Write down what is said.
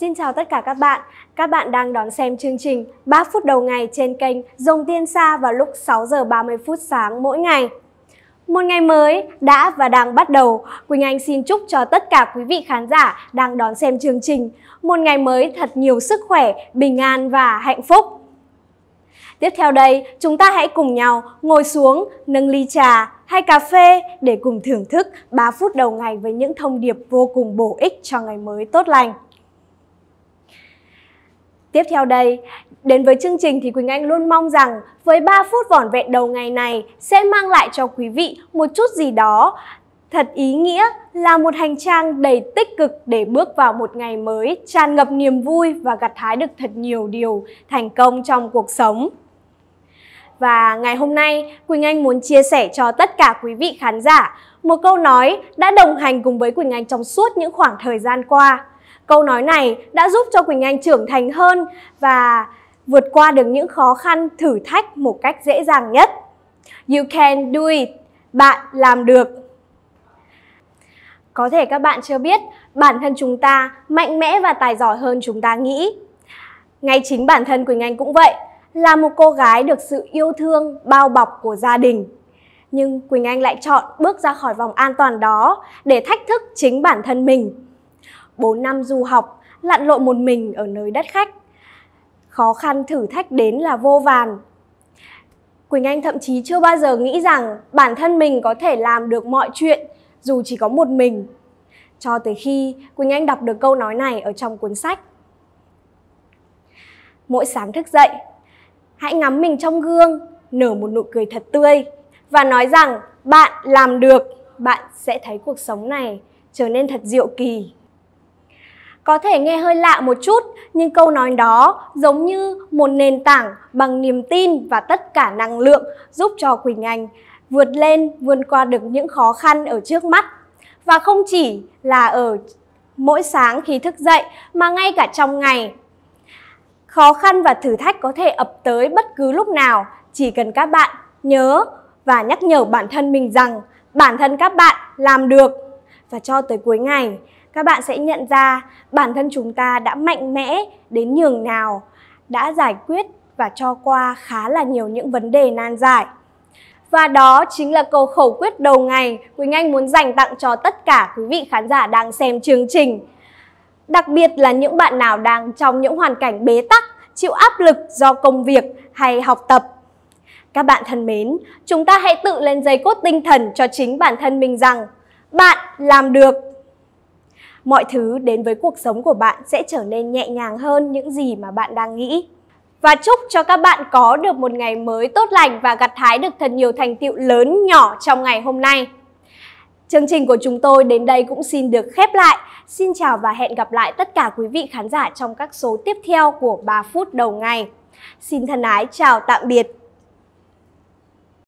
Xin chào tất cả các bạn. Các bạn đang đón xem chương trình 3 phút đầu ngày trên kênh Dòng Tiên Sa vào lúc 6 giờ 30 phút sáng mỗi ngày. Một ngày mới đã và đang bắt đầu. Quỳnh Anh xin chúc cho tất cả quý vị khán giả đang đón xem chương trình một ngày mới thật nhiều sức khỏe, bình an và hạnh phúc. Tiếp theo đây, chúng ta hãy cùng nhau ngồi xuống, nâng ly trà hay cà phê để cùng thưởng thức 3 phút đầu ngày với những thông điệp vô cùng bổ ích cho ngày mới tốt lành. Tiếp theo đây, đến với chương trình thì Quỳnh Anh luôn mong rằng với 3 phút vỏn vẹn đầu ngày này sẽ mang lại cho quý vị một chút gì đó thật ý nghĩa là một hành trang đầy tích cực để bước vào một ngày mới tràn ngập niềm vui và gặt hái được thật nhiều điều thành công trong cuộc sống. Và ngày hôm nay, Quỳnh Anh muốn chia sẻ cho tất cả quý vị khán giả một câu nói đã đồng hành cùng với Quỳnh Anh trong suốt những khoảng thời gian qua. Câu nói này đã giúp cho Quỳnh Anh trưởng thành hơn và vượt qua được những khó khăn, thử thách một cách dễ dàng nhất. You can do it. Bạn làm được. Có thể các bạn chưa biết, bản thân chúng ta mạnh mẽ và tài giỏi hơn chúng ta nghĩ. Ngay chính bản thân Quỳnh Anh cũng vậy, là một cô gái được sự yêu thương, bao bọc của gia đình. Nhưng Quỳnh Anh lại chọn bước ra khỏi vòng an toàn đó để thách thức chính bản thân mình 4 năm du học, lặn lội một mình ở nơi đất khách. Khó khăn thử thách đến là vô vàn. Quỳnh Anh thậm chí chưa bao giờ nghĩ rằng bản thân mình có thể làm được mọi chuyện dù chỉ có một mình. Cho tới khi Quỳnh Anh đọc được câu nói này ở trong cuốn sách. Mỗi sáng thức dậy, hãy ngắm mình trong gương, nở một nụ cười thật tươi và nói rằng bạn làm được, bạn sẽ thấy cuộc sống này trở nên thật diệu kỳ. Có thể nghe hơi lạ một chút, nhưng câu nói đó giống như một nền tảng bằng niềm tin và tất cả năng lượng giúp cho Quỳnh Anh vượt lên, vượt qua được những khó khăn ở trước mắt. Và không chỉ là ở mỗi sáng khi thức dậy mà ngay cả trong ngày. Khó khăn và thử thách có thể ập tới bất cứ lúc nào, chỉ cần các bạn nhớ và nhắc nhở bản thân mình rằng bản thân các bạn làm được và cho tới cuối ngày các bạn sẽ nhận ra bản thân chúng ta đã mạnh mẽ đến nhường nào, đã giải quyết và cho qua khá là nhiều những vấn đề nan giải. Và đó chính là câu khẩu quyết đầu ngày Quỳnh Anh muốn dành tặng cho tất cả quý vị khán giả đang xem chương trình. Đặc biệt là những bạn nào đang trong những hoàn cảnh bế tắc, chịu áp lực do công việc hay học tập. Các bạn thân mến, chúng ta hãy tự lên dây cốt tinh thần cho chính bản thân mình rằng bạn làm được mọi thứ đến với cuộc sống của bạn sẽ trở nên nhẹ nhàng hơn những gì mà bạn đang nghĩ. Và chúc cho các bạn có được một ngày mới tốt lành và gặt hái được thật nhiều thành tựu lớn nhỏ trong ngày hôm nay. Chương trình của chúng tôi đến đây cũng xin được khép lại. Xin chào và hẹn gặp lại tất cả quý vị khán giả trong các số tiếp theo của 3 phút đầu ngày. Xin thân ái chào tạm biệt.